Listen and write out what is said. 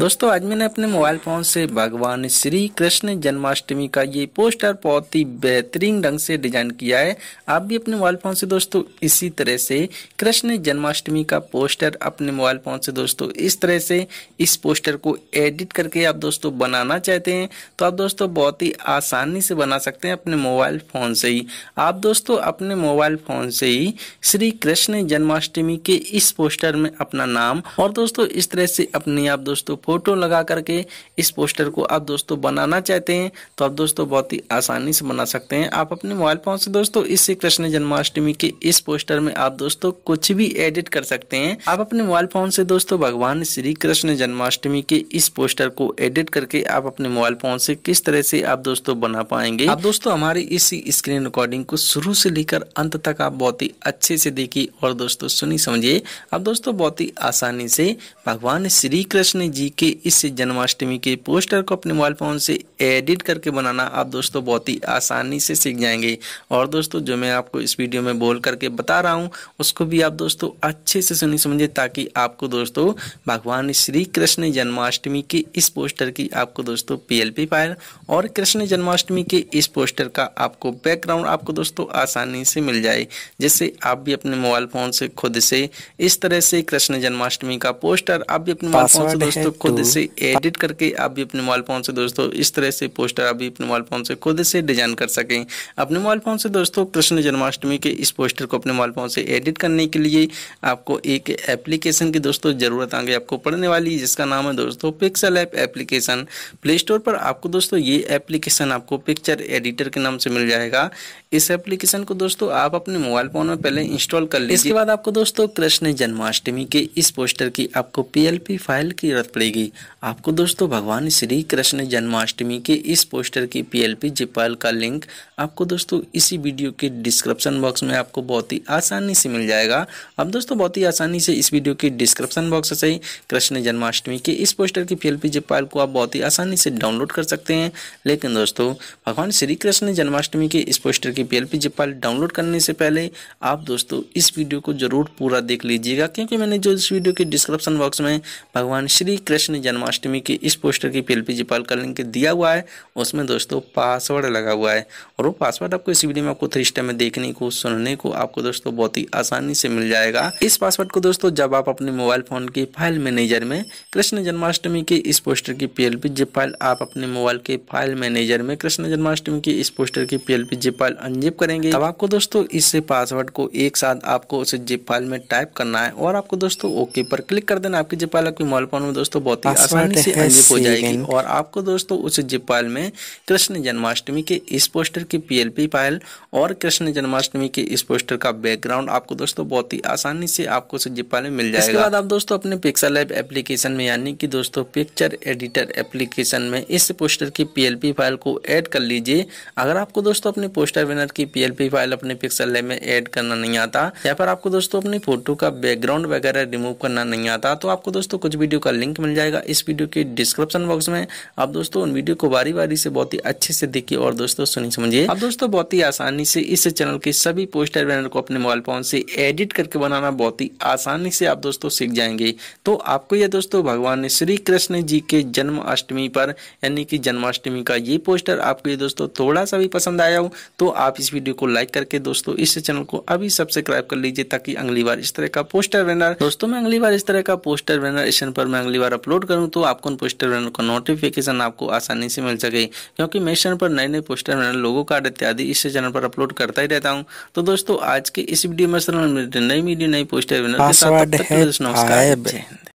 दोस्तों आज मैंने अपने मोबाइल फ़ोन से भगवान श्री कृष्ण जन्माष्टमी का ये पोस्टर बहुत ही बेहतरीन ढंग से डिजाइन किया है आप भी अपने मोबाइल फ़ोन से दोस्तों इसी तरह से कृष्ण जन्माष्टमी का पोस्टर अपने मोबाइल फ़ोन से दोस्तों इस तरह से इस पोस्टर को एडिट करके आप दोस्तों बनाना चाहते हैं तो आप दोस्तों बहुत ही आसानी से बना सकते हैं अपने मोबाइल फ़ोन से ही आप दोस्तों अपने मोबाइल फ़ोन से ही श्री कृष्ण जन्माष्टमी के इस पोस्टर में अपना नाम और दोस्तों इस तरह से अपने आप दोस्तों फोटो लगा करके इस पोस्टर को आप दोस्तों बनाना चाहते हैं तो आप दोस्तों बहुत ही आसानी से बना सकते हैं आप अपने मोबाइल फोन से दोस्तों इस श्री कृष्ण जन्माष्टमी के इस पोस्टर में आप दोस्तों कुछ भी एडिट कर सकते हैं आप अपने मोबाइल फोन से दोस्तों भगवान श्री कृष्ण जन्माष्टमी के इस पोस्टर को एडिट करके आप अपने मोबाइल फोन से किस तरह से आप दोस्तों बना पाएंगे आप दोस्तों हमारी इसी स्क्रीन रिकॉर्डिंग को शुरू से लेकर अंत तक आप बहुत ही अच्छे से देखिए और दोस्तों सुनी समझिए आप दोस्तों बहुत ही आसानी से भगवान श्री कृष्ण जी के इस जन्माष्टमी के पोस्टर को अपने मोबाइल फ़ोन से एडिट करके बनाना आप दोस्तों बहुत ही आसानी से सीख जाएंगे और दोस्तों जो मैं आपको इस वीडियो में बोल करके बता रहा हूँ उसको भी आप दोस्तों अच्छे से सुनी समझे ताकि आपको दोस्तों भगवान श्री कृष्ण जन्माष्टमी के इस पोस्टर की आपको दोस्तों पी फाइल और कृष्ण जन्माष्टमी के इस पोस्टर का आपको बैकग्राउंड आपको दोस्तों आसानी से मिल जाए जिससे आप भी अपने मोबाइल फ़ोन से खुद से इस तरह से कृष्ण जन्माष्टमी का पोस्टर आप भी अपने मोबाइल फ़ोन से दोस्तों खुद तो- से एडिट करके आप भी अपने मोबाइल फ़ोन से दोस्तों इस तरह से पोस्टर आप भी अपने मोबाइल फ़ोन से खुद से डिजाइन कर सकें अपने मोबाइल फ़ोन से दोस्तों कृष्ण जन्माष्टमी के इस पोस्टर को अपने मोबाइल फ़ोन से एडिट करने के लिए आपको एक एप्लीकेशन की दोस्तों ज़रूरत आगे आपको पड़ने वाली जिसका नाम है दोस्तों Pixel app application play store पर आपको दोस्तों ये एप्लीकेशन आपको पिक्चर एडिटर के नाम से मिल जाएगा इस एप्लीकेशन को दोस्तों आप अपने मोबाइल फोन में पहले इंस्टॉल कर लीजिए इसके बाद आपको दोस्तों कृष्ण जन्माष्टमी के इस पोस्टर की आपको पीएलपी फाइल की जरूरत पड़ेगी आपको दोस्तों भगवान श्री कृष्ण जन्माष्टमी के इस पोस्टर की पीएलपी जिप फाइल का लिंक आपको दोस्तों इसी वीडियो के डिस्क्रिप्शन बॉक्स में आपको बहुत ही आसानी से मिल जाएगा अब दोस्तों बहुत ही आसानी से इस वीडियो के डिस्क्रिप्शन बॉक्स से ही कृष्ण जन्माष्टमी के इस पोस्टर की पीएलपी जिप फाइल को आप बहुत ही आसानी से डाउनलोड कर सकते हैं लेकिन दोस्तों भगवान श्री कृष्ण जन्माष्टमी के इस पोस्टर की कि पी जिप फाइल डाउनलोड करने से पहले आप दोस्तों इस वीडियो को जरूर पूरा देख लीजिएगा क्योंकि मैंने जो इस वीडियो के डिस्क्रिप्शन बॉक्स में भगवान श्री कृष्ण जन्माष्टमी के इस पोस्टर की पी जिप फाइल का लिंक दिया हुआ है उसमें दोस्तों पासवर्ड लगा हुआ है और वो पासवर्ड आपको इस वीडियो में आपको थ्री स्टेप में देखने को सुनने को आपको दोस्तों बहुत ही आसानी से मिल जाएगा इस पासवर्ड को दोस्तों जब आप अपने मोबाइल फोन के फाइल मैनेजर में कृष्ण जन्माष्टमी के इस पोस्टर की पी जिप फाइल आप अपने मोबाइल के फाइल मैनेजर में कृष्ण जन्माष्टमी की इस पोस्टर की पी जिप फाइल अनजिप करेंगे अब आपको दोस्तों इस पासवर्ड को एक साथ आपको उस जिप फाइल में टाइप करना है और आपको दोस्तों ओके पर क्लिक कर देना आपकी जिप फाइल आपकी मोबाइल फोन में दोस्तों बहुत ही आसानी से अनजिप हो जाएगी और आपको दोस्तों उस जिप फाइल में कृष्ण जन्माष्टमी के इस पोस्टर की पी फाइल और कृष्ण जन्माष्टमी के इस पोस्टर का बैकग्राउंड आपको दोस्तों बहुत ही आसानी से आपको उस जिप फाइल में मिल जाएगा इसके बाद आप दोस्तों अपने पिक्सल लाइव एप्लीकेशन में यानी कि दोस्तों पिक्चर एडिटर एप्लीकेशन में इस पोस्टर की पी फाइल को एड कर लीजिए अगर आपको दोस्तों अपने पोस्टर स्कैनर की पीएलपी फाइल अपने पिक्सल लैब में ऐड करना नहीं आता या फिर आपको दोस्तों अपनी फोटो का बैकग्राउंड वगैरह रिमूव करना नहीं आता तो आपको दोस्तों कुछ वीडियो का लिंक मिल जाएगा इस वीडियो के डिस्क्रिप्शन बॉक्स में आप दोस्तों उन वीडियो को बारी बारी से बहुत ही अच्छे से देखिए और दोस्तों सुनी समझिए आप दोस्तों बहुत ही आसानी से इस चैनल के सभी पोस्टर बैनर को अपने मोबाइल फोन से एडिट करके बनाना बहुत ही आसानी से आप दोस्तों सीख जाएंगे तो आपको यह दोस्तों भगवान श्री कृष्ण जी के जन्माष्टमी पर यानी कि जन्माष्टमी का ये पोस्टर आपको ये दोस्तों थोड़ा सा भी पसंद आया हो तो आप आप इस वीडियो को लाइक करके दोस्तों इस चैनल को अभी सब्सक्राइब कर लीजिए ताकि अगली बार इस तरह का पोस्टर बैनर दोस्तों मैं अगली बार इस तरह का पोस्टर बैनर इस पर मैं अगली बार अपलोड करूँ तो आपको उन पोस्टर बैनर का नोटिफिकेशन आपको आसानी से मिल सके क्योंकि मैं इस पर नए नए पोस्टर बैनर लोगों कार्ड इत्यादि इस चैनल पर अपलोड करता ही रहता हूँ तो दोस्तों आज के इस वीडियो में नई वीडियो नई पोस्टर बैनर के साथ नमस्कार